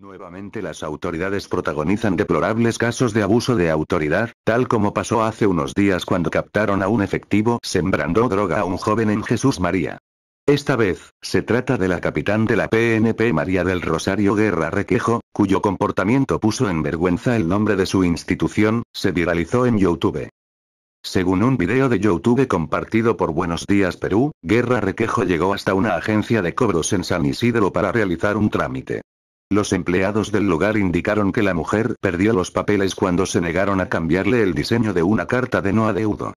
Nuevamente las autoridades protagonizan deplorables casos de abuso de autoridad, tal como pasó hace unos días cuando captaron a un efectivo sembrando droga a un joven en Jesús María. Esta vez, se trata de la capitán de la PNP María del Rosario Guerra Requejo, cuyo comportamiento puso en vergüenza el nombre de su institución, se viralizó en YouTube. Según un video de YouTube compartido por Buenos Días Perú, Guerra Requejo llegó hasta una agencia de cobros en San Isidro para realizar un trámite. Los empleados del lugar indicaron que la mujer perdió los papeles cuando se negaron a cambiarle el diseño de una carta de no adeudo.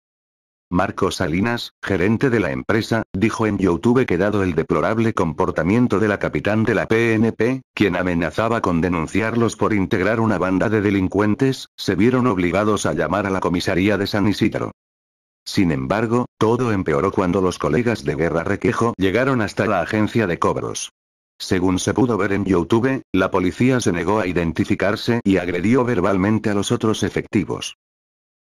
Marco Salinas, gerente de la empresa, dijo en YouTube que dado el deplorable comportamiento de la capitán de la PNP, quien amenazaba con denunciarlos por integrar una banda de delincuentes, se vieron obligados a llamar a la comisaría de San Isidro. Sin embargo, todo empeoró cuando los colegas de Guerra Requejo llegaron hasta la agencia de cobros. Según se pudo ver en YouTube, la policía se negó a identificarse y agredió verbalmente a los otros efectivos.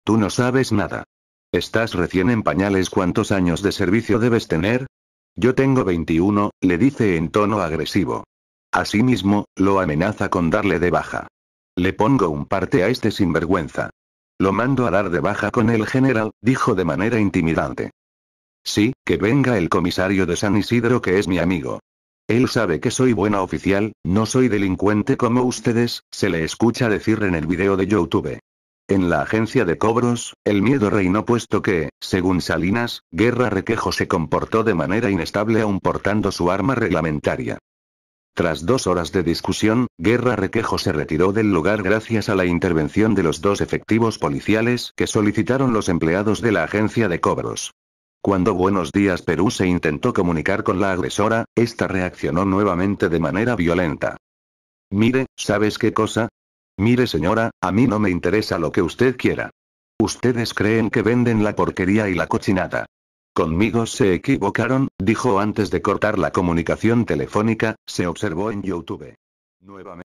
Tú no sabes nada. Estás recién en pañales. ¿Cuántos años de servicio debes tener? Yo tengo 21, le dice en tono agresivo. Asimismo, lo amenaza con darle de baja. Le pongo un parte a este sinvergüenza. Lo mando a dar de baja con el general, dijo de manera intimidante. Sí, que venga el comisario de San Isidro que es mi amigo. Él sabe que soy buena oficial, no soy delincuente como ustedes, se le escucha decir en el video de YouTube. En la agencia de cobros, el miedo reinó puesto que, según Salinas, Guerra Requejo se comportó de manera inestable aún portando su arma reglamentaria. Tras dos horas de discusión, Guerra Requejo se retiró del lugar gracias a la intervención de los dos efectivos policiales que solicitaron los empleados de la agencia de cobros. Cuando Buenos Días Perú se intentó comunicar con la agresora, esta reaccionó nuevamente de manera violenta. Mire, ¿sabes qué cosa? Mire señora, a mí no me interesa lo que usted quiera. Ustedes creen que venden la porquería y la cochinada. Conmigo se equivocaron, dijo antes de cortar la comunicación telefónica, se observó en YouTube. Nuevamente.